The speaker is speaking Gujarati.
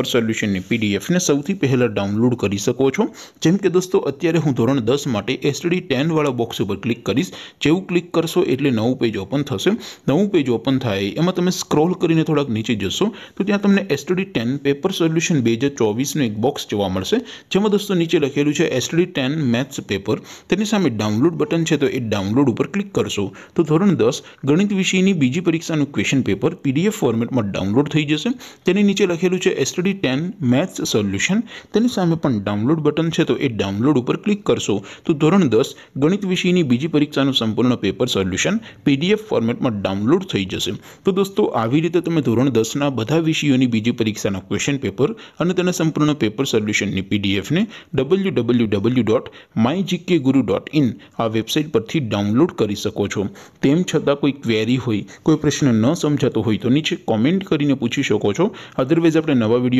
પર સોલ્યુશનની પીડીએફને સૌથી પહેલાં ડાઉનલોડ કરી શકો છો જેમ કે દોસ્તો અત્યારે હું ધોરણ દસ માટે એસડી ટેનવાળા બોક્સ ઉપર ક્લિક કરીશ જેવું ક્લિક કરશો એટલે નવું પેજ ઓપન થશે નવું પેજ ઓપન થાય એમાં તમે સ્ક્રોલ કરીને થોડાક નીચે જશો તો ત્યાં તમને એસડી ટેન પેપર સોલ્યુશન બે હજાર ચોવીસનું એક બોક્સ જોવા મળશે જેમાં દોસ્તો નીચે લખેલું છે એસડી ટેન મેથ્સ પેપર તેની સામે ડાઉનલોડ બટન છે તો એ ડાઉનલોડ ઉપર ક્લિક કરશો તો ધોરણ દસ ગણિત વિષયની બીજી પરીક્ષાનું ક્વેશ્ચન પેપર પીડીએફ ફોર્મેટમાં ડાઉનલોડ થઈ જશે તેની નીચે લખેલું છે STD T ten maths solution તેની સામે પણ ડાઉનલોડ બટન છે તો એ ડાઉનલોડ ઉપર ક્લિક કરશો તો ધોરણ દસ ગણિત વિષયની બીજી પરીક્ષાનું સંપૂર્ણ પેપર સોલ્યુશન પીડીએફ ફોર્મેટમાં ડાઉનલોડ થઈ જશે તો દોસ્તો આવી રીતે તમે ધોરણ દસના બધા વિષયોની બીજી પરીક્ષાના ક્વેશ્ચન પેપર અને તેના સંપૂર્ણ પેપર સોલ્યુશનની પીડીએફને W W W dot my GK guru dot in આ વેબસાઇટ પરથી ડાઉનલોડ કરી શકો છો તેમ છતાં કોઈ ક્વેરી હોય કોઈ પ્રશ્ન ન સમજાતો હોય તો નીચે કોમેન્ટ કરીને પૂછી શકો છો અધરવાઇઝ આપણે નવા વિડીયો